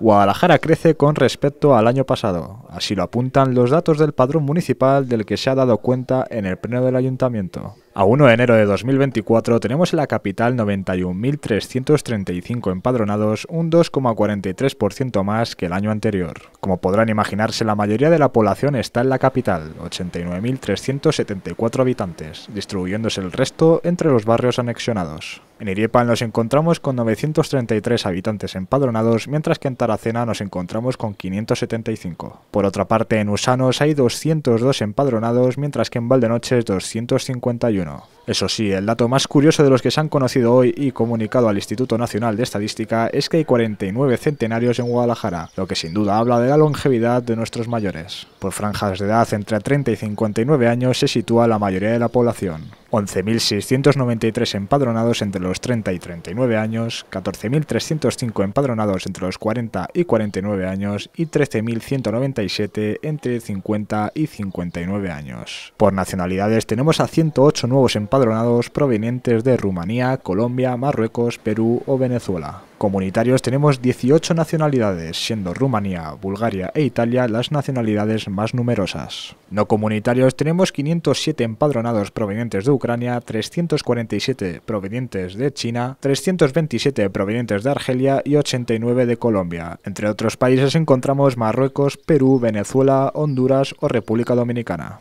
Guadalajara crece con respecto al año pasado, así lo apuntan los datos del padrón municipal del que se ha dado cuenta en el pleno del ayuntamiento. A 1 de enero de 2024 tenemos en la capital 91.335 empadronados, un 2,43% más que el año anterior. Como podrán imaginarse, la mayoría de la población está en la capital, 89.374 habitantes, distribuyéndose el resto entre los barrios anexionados. En Iriepan nos encontramos con 933 habitantes empadronados, mientras que en Taracena nos encontramos con 575. Por otra parte, en Usanos hay 202 empadronados, mientras que en Valdenoches 251. Eso sí, el dato más curioso de los que se han conocido hoy y comunicado al Instituto Nacional de Estadística es que hay 49 centenarios en Guadalajara, lo que sin duda habla de la longevidad de nuestros mayores. Por franjas de edad entre 30 y 59 años se sitúa la mayoría de la población. 11.693 empadronados entre los 30 y 39 años, 14.305 empadronados entre los 40 y 49 años y 13.197 entre 50 y 59 años. Por nacionalidades tenemos a 108 nuevos empadronados provenientes de Rumanía, Colombia, Marruecos, Perú o Venezuela. Comunitarios tenemos 18 nacionalidades, siendo Rumanía, Bulgaria e Italia las nacionalidades más numerosas. No comunitarios tenemos 507 empadronados provenientes de Ucrania, Ucrania, 347 provenientes de China, 327 provenientes de Argelia y 89 de Colombia. Entre otros países encontramos Marruecos, Perú, Venezuela, Honduras o República Dominicana.